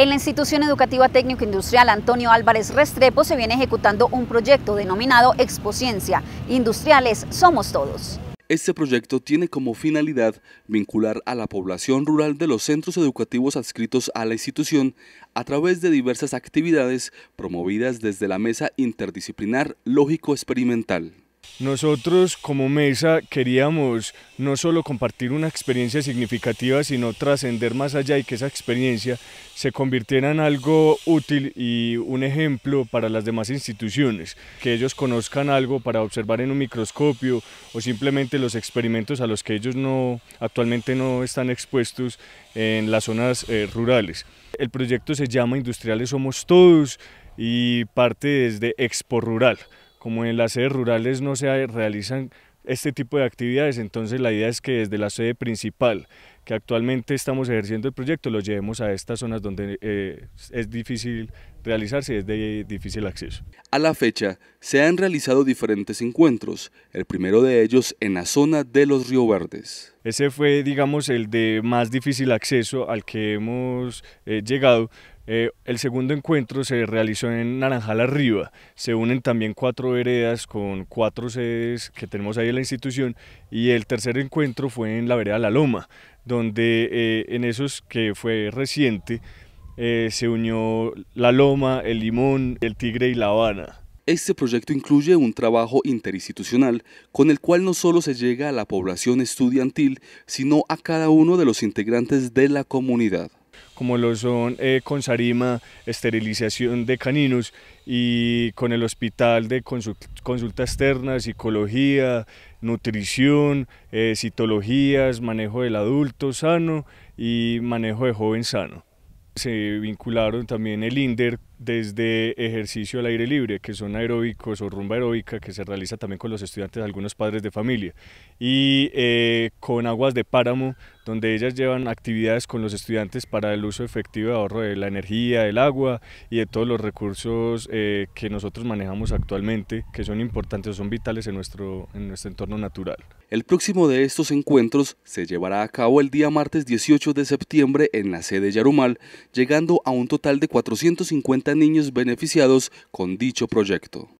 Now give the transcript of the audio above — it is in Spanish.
En la institución educativa técnico-industrial Antonio Álvarez Restrepo se viene ejecutando un proyecto denominado Expociencia, Industriales Somos Todos. Este proyecto tiene como finalidad vincular a la población rural de los centros educativos adscritos a la institución a través de diversas actividades promovidas desde la mesa interdisciplinar lógico-experimental. Nosotros como mesa queríamos no solo compartir una experiencia significativa, sino trascender más allá y que esa experiencia se convirtiera en algo útil y un ejemplo para las demás instituciones, que ellos conozcan algo para observar en un microscopio o simplemente los experimentos a los que ellos no actualmente no están expuestos en las zonas eh, rurales. El proyecto se llama Industriales Somos Todos y parte desde Expo Rural como en las sedes rurales no se realizan este tipo de actividades, entonces la idea es que desde la sede principal que actualmente estamos ejerciendo el proyecto lo llevemos a estas zonas donde eh, es difícil realizarse es de difícil acceso. A la fecha se han realizado diferentes encuentros, el primero de ellos en la zona de los Río Verdes. Ese fue, digamos, el de más difícil acceso al que hemos eh, llegado, eh, el segundo encuentro se realizó en Naranjal Arriba. Se unen también cuatro veredas con cuatro sedes que tenemos ahí en la institución. Y el tercer encuentro fue en la vereda La Loma, donde eh, en esos que fue reciente eh, se unió La Loma, El Limón, El Tigre y La Habana. Este proyecto incluye un trabajo interinstitucional con el cual no solo se llega a la población estudiantil, sino a cada uno de los integrantes de la comunidad como lo son eh, con Sarima, esterilización de caninos y con el hospital de consulta, externa, psicología, nutrición, eh, citologías, manejo del adulto sano y manejo de joven sano. Se vincularon también el INDER desde ejercicio al aire libre, que son aeróbicos o rumba aeróbica, que se realiza también con los estudiantes, de algunos padres de familia, y eh, con aguas de páramo, donde ellas llevan actividades con los estudiantes para el uso efectivo de ahorro de la energía, del agua y de todos los recursos eh, que nosotros manejamos actualmente, que son importantes, o son vitales en nuestro, en nuestro entorno natural. El próximo de estos encuentros se llevará a cabo el día martes 18 de septiembre en la sede Yarumal, llegando a un total de 450 niños beneficiados con dicho proyecto.